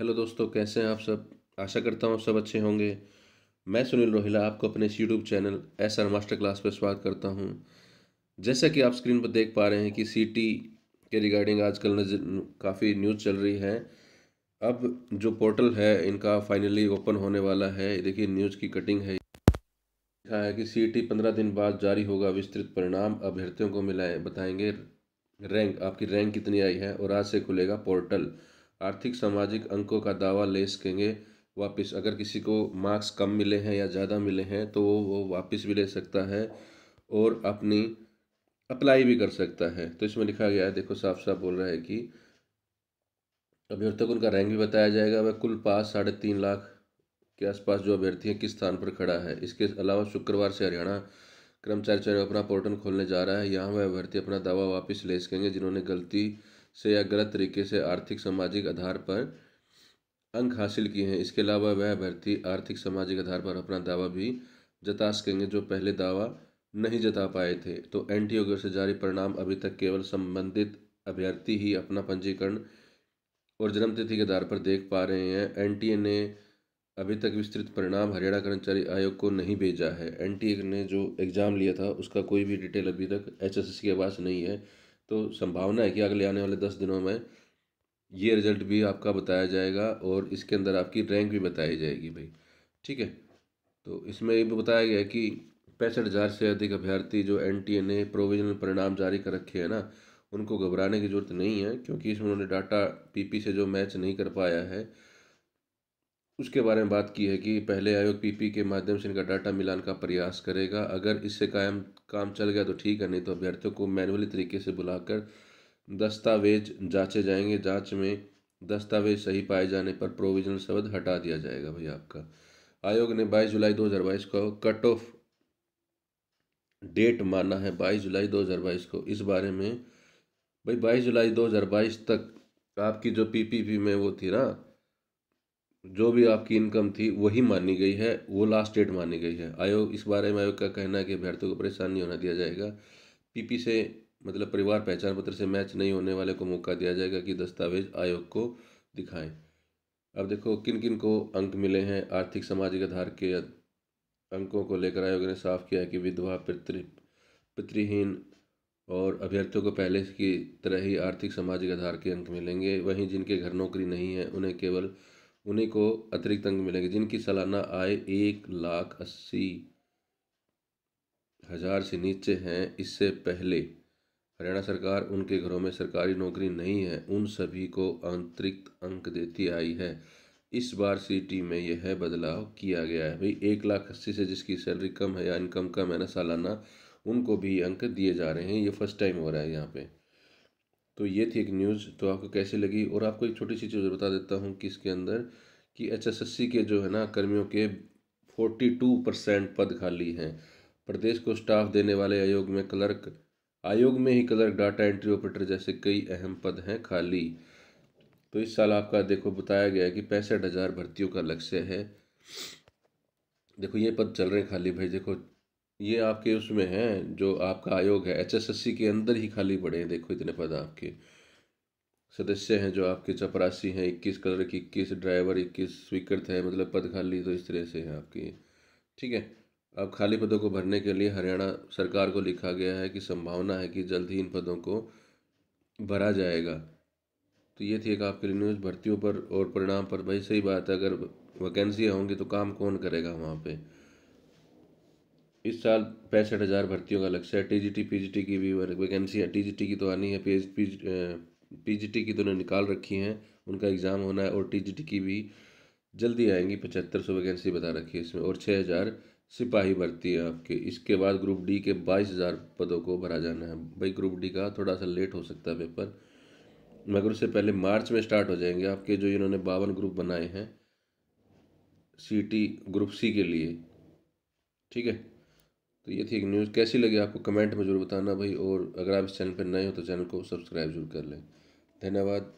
hello दोस्तों कैसे हैं आप सब आशा करता हूँ आप सब अच्छे होंगे मैं सुनील रोहिला आपको अपने इस YouTube channel S R master class पर स्वागत करता हूँ जैसा कि आप स्क्रीन पर देख पा रहे हैं कि सी टी के रिगार्डिंग आजकल काफ़ी न्यूज़ चल रही है अब जो पोर्टल है इनका फाइनली ओपन होने वाला है देखिए न्यूज़ की कटिंग है लिखा है कि सी टी पंद्रह दिन बाद जारी होगा विस्तृत परिणाम अभ्यर्थियों को मिलाए बताएंगे रैंक आपकी रैंक कितनी आई है और आज से खुलेगा पोर्टल आर्थिक सामाजिक अंकों का दावा ले सकेंगे वापस अगर किसी को मार्क्स कम मिले हैं या ज़्यादा मिले हैं तो वो वो वापस भी ले सकता है और अपनी अप्लाई भी कर सकता है तो इसमें लिखा गया है देखो साफ साफ बोल रहा है कि अभ्यर्थियों को उनका रैंक भी बताया जाएगा वह कुल पास साढ़े तीन लाख के आसपास जो अभ्यर्थी हैं किस स्थान पर खड़ा है इसके अलावा शुक्रवार से हरियाणा कर्मचारी चयन अपना पोर्टल खोलने जा रहा है यहाँ वह अभ्यर्थी अपना दावा वापस ले सकेंगे जिन्होंने गलती से या गलत तरीके से आर्थिक सामाजिक आधार पर अंक हासिल किए हैं इसके अलावा वह अभ्यर्थी आर्थिक सामाजिक आधार पर अपना दावा भी जता सकेंगे जो पहले दावा नहीं जता पाए थे तो एन टी की से जारी परिणाम अभी तक केवल संबंधित अभ्यर्थी ही अपना पंजीकरण और जन्मतिथि के आधार पर देख पा रहे हैं एन ने अभी तक विस्तृत परिणाम हरियाणा कर्मचारी आयोग को नहीं भेजा है एन ने जो एग्ज़ाम लिया था उसका कोई भी डिटेल अभी तक एच के पास नहीं है तो संभावना है कि अगले आने वाले दस दिनों में ये रिज़ल्ट भी आपका बताया जाएगा और इसके अंदर आपकी रैंक भी बताई जाएगी भाई ठीक है तो इसमें ये भी बताया गया है कि पैंसठ हज़ार से अधिक अभ्यर्थी जो एन टी ए ने प्रोविजनल परिणाम जारी कर रखे हैं ना उनको घबराने की ज़रूरत नहीं है क्योंकि इसमें उन्होंने डाटा पीपी से जो मैच नहीं कर पाया है उसके बारे में बात की है कि पहले आयोग पीपी के माध्यम से इनका डाटा मिलान का प्रयास करेगा अगर इससे कायम काम चल गया तो ठीक है नहीं तो अभ्यर्थियों को मैनुअली तरीके से बुलाकर दस्तावेज जांचे जाएंगे जांच में दस्तावेज सही पाए जाने पर प्रोविजनल शब्द हटा दिया जाएगा भैया आपका आयोग ने 22 जुलाई 2022 को कट ऑफ डेट माना है 22 जुलाई 2022 को इस बारे में भाई 22 जुलाई 2022 तक आपकी जो पीपीपी में वो थी ना जो भी आपकी इनकम थी वही मानी गई है वो लास्ट डेट मानी गई है आयोग इस बारे में आयोग का कहना है कि अभ्यर्थियों को परेशान नहीं होना दिया जाएगा पीपी से मतलब परिवार पहचान पत्र से मैच नहीं होने वाले को मौका दिया जाएगा कि दस्तावेज आयोग को दिखाएं अब देखो किन किन को अंक मिले हैं आर्थिक सामाजिक आधार के अंकों को लेकर आयोग ने साफ किया कि विधवा पितृ पितृहीन और अभ्यर्थियों को पहले की तरह ही आर्थिक सामाजिक आधार के अंक मिलेंगे वहीं जिनके घर नौकरी नहीं है उन्हें केवल उन्हीं को अतिरिक्त अंक मिलेंगे जिनकी सालाना आय एक लाख अस्सी हज़ार से नीचे हैं इससे पहले हरियाणा सरकार उनके घरों में सरकारी नौकरी नहीं है उन सभी को अतिरिक्त अंक देती आई है इस बार सीटी में यह बदलाव किया गया है भाई एक लाख अस्सी से जिसकी सैलरी कम है या इनकम कम है ना सालाना उनको भी अंक दिए जा रहे हैं ये फर्स्ट टाइम हो रहा है यहाँ पे तो ये थी एक न्यूज़ तो आपको कैसी लगी और आपको एक छोटी सी चीज़ बता देता हूँ कि इसके अंदर कि एचएसएससी के जो है ना कर्मियों के फोर्टी टू परसेंट पद खाली हैं प्रदेश को स्टाफ देने वाले आयोग में क्लर्क आयोग में ही क्लर्क डाटा एंट्री ऑपरेटर जैसे कई अहम पद हैं खाली तो इस साल आपका देखो बताया गया है कि पैंसठ हज़ार भर्तियों का लक्ष्य है देखो ये पद चल रहे हैं खाली भाई देखो ये आपके उसमें हैं जो आपका आयोग है एच के अंदर ही खाली पड़े हैं देखो इतने पद आपके सदस्य हैं जो आपके चपरासी हैं इक्कीस क्लर्क इक्कीस ड्राइवर इक्कीस स्वीकृत है मतलब पद खाली तो इस तरह से हैं आपके ठीक है अब खाली पदों को भरने के लिए हरियाणा सरकार को लिखा गया है कि संभावना है कि जल्द ही इन पदों को भरा जाएगा तो ये थी एक आपके लिए न्यूज़ भर्तियों पर और परिणाम पर भाई सही बात है अगर वैकेंसियाँ होंगी तो काम कौन करेगा वहाँ पर इस साल पैंसठ हज़ार भर्तियों का लक्ष्य है T G G T P T की भी वैकेंसी है टी जी टी की तो आनी है पी जी टी की तो उन्हें निकाल रखी हैं उनका एग्ज़ाम होना है और टी जी टी की भी जल्दी आएंगी पचहत्तर सौ वैकेंसी बता रखी है इसमें और छः हज़ार सिपाही भर्ती है आपके इसके बाद ग्रुप डी के बाईस हज़ार पदों को भरा जाना है भाई ग्रुप डी का थोड़ा सा लेट हो सकता है पेपर मगर उससे पहले मार्च में स्टार्ट हो जाएंगे आपके जो इन्होंने बावन ग्रुप बनाए हैं सी ग्रुप सी के लिए ठीक है तो ये थी एक न्यूज़ कैसी लगी आपको कमेंट में ज़रूर बताना भाई और अगर आप इस चैनल पर नए हो तो चैनल को सब्सक्राइब ज़रूर कर लें धन्यवाद